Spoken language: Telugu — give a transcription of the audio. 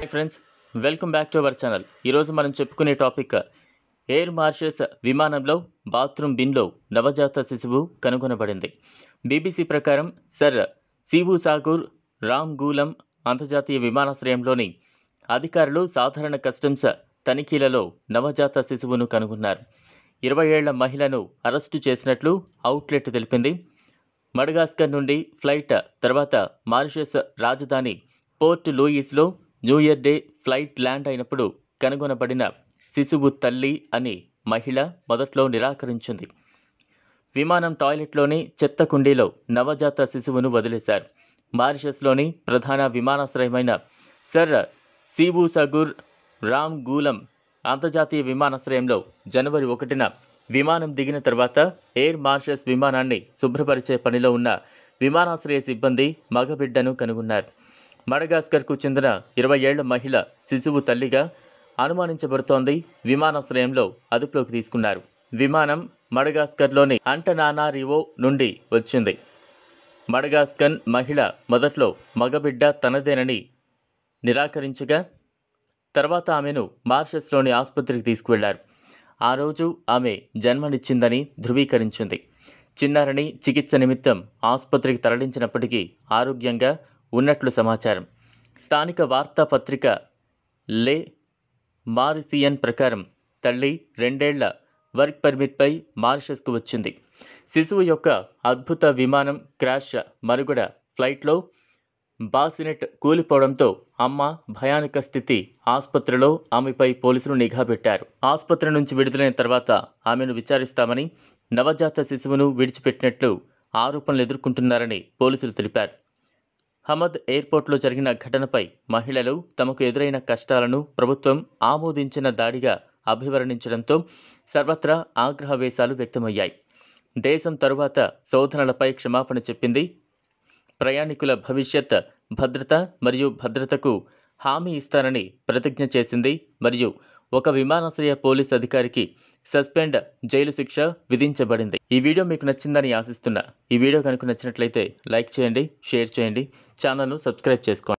hi friends welcome back to our channel ఈరోజు మనం చెప్పుకునే టాపిక్ ఎయిర్ మార్షల్స్ విమానంలో బాత్రూమ్ బిన్లో నవజాత శిశువు కనుగొనబడింది బీబీసీ ప్రకారం సర్ సివు సాగూర్ రామ్ గూలం అంతర్జాతీయ విమానాశ్రయంలోని అధికారులు సాధారణ కస్టమ్స్ తనిఖీలలో నవజాత శిశువును కనుగొన్నారు ఇరవై ఏళ్ల మహిళను అరెస్టు చేసినట్లు అవుట్లెట్ తెలిపింది మడగాస్కర్ నుండి ఫ్లైట్ తర్వాత మారిషస్ రాజధాని పోర్ట్ లూయిస్లో new year day flight land అయినప్పుడు కనుగొనబడిన శిశువు తల్లి అని మహిళ మొదట్లో నిరాకరించింది విమానం టాయిలెట్లోని చెత్త కుండీలో నవజాత శిశువును వదిలేశారు మారిషస్లోని ప్రధాన విమానాశ్రయమైన సర్ సిబూసగుర్ రామ్ గూలం అంతర్జాతీయ విమానాశ్రయంలో జనవరి ఒకటిన విమానం దిగిన తర్వాత ఎయిర్ మార్షల్స్ విమానాన్ని శుభ్రపరిచే పనిలో ఉన్న విమానాశ్రయ సిబ్బంది మగబిడ్డను కనుగొన్నారు మడగాస్కర్కు చెందిన ఇరవై ఏళ్ల మహిళ శిశువు తల్లిగా అనుమానించబడుతోంది విమానాశ్రయంలో అదుపులోకి తీసుకున్నారు విమానం మడగాస్కర్లోని అంటనానారివో నుండి వచ్చింది మడగాస్కన్ మహిళ మొదట్లో మగబిడ్డ తనదేనని నిరాకరించగా తర్వాత ఆమెను మార్షస్లోని ఆసుపత్రికి తీసుకువెళ్లారు ఆ రోజు ఆమె జన్మనిచ్చిందని ధృవీకరించింది చిన్నారిని చికిత్స నిమిత్తం ఆసుపత్రికి తరలించినప్పటికీ ఆరోగ్యంగా ఉన్నట్లు సమాచారం స్థానిక వార్తాపత్రిక లే మారిసియన్ ప్రకారం తల్లి రెండేళ్ల వర్క్ పర్మిట్పై మారిషస్కు వచ్చింది శిశువు యొక్క అద్భుత విమానం క్రాష్ మరుగుడ ఫ్లైట్లో బాసినెట్ కూలిపోవడంతో అమ్మ భయానక స్థితి ఆసుపత్రిలో ఆమెపై పోలీసులు నిఘా పెట్టారు ఆసుపత్రి నుంచి విడుదలైన తర్వాత ఆమెను విచారిస్తామని నవజాత శిశువును విడిచిపెట్టినట్లు ఆరోపణలు ఎదుర్కొంటున్నారని పోలీసులు తెలిపారు హమద్ ఎయిర్పోర్ట్లో జరిగిన ఘటనపై మహిళలు తమకు ఎదురైన కష్టాలను ప్రభుత్వం ఆమోదించిన దాడిగా అభివర్ణించడంతో సర్వత్రా ఆగ్రహవేశాలు వ్యక్తమయ్యాయి దేశం తరువాత శోధనలపై క్షమాపణ చెప్పింది ప్రయాణికుల భవిష్యత్ భద్రత మరియు భద్రతకు హామీ ఇస్తానని ప్రతిజ్ఞ చేసింది మరియు ఒక విమానాశ్రయ పోలీస్ అధికారికి సస్పెండ్ జైలు శిక్ష విధించబడింది ఈ వీడియో మీకు నచ్చిందని ఆశిస్తున్నా ఈ వీడియో కనుక నచ్చినట్లయితే లైక్ చేయండి షేర్ చేయండి ఛానల్ను సబ్స్క్రైబ్ చేసుకోండి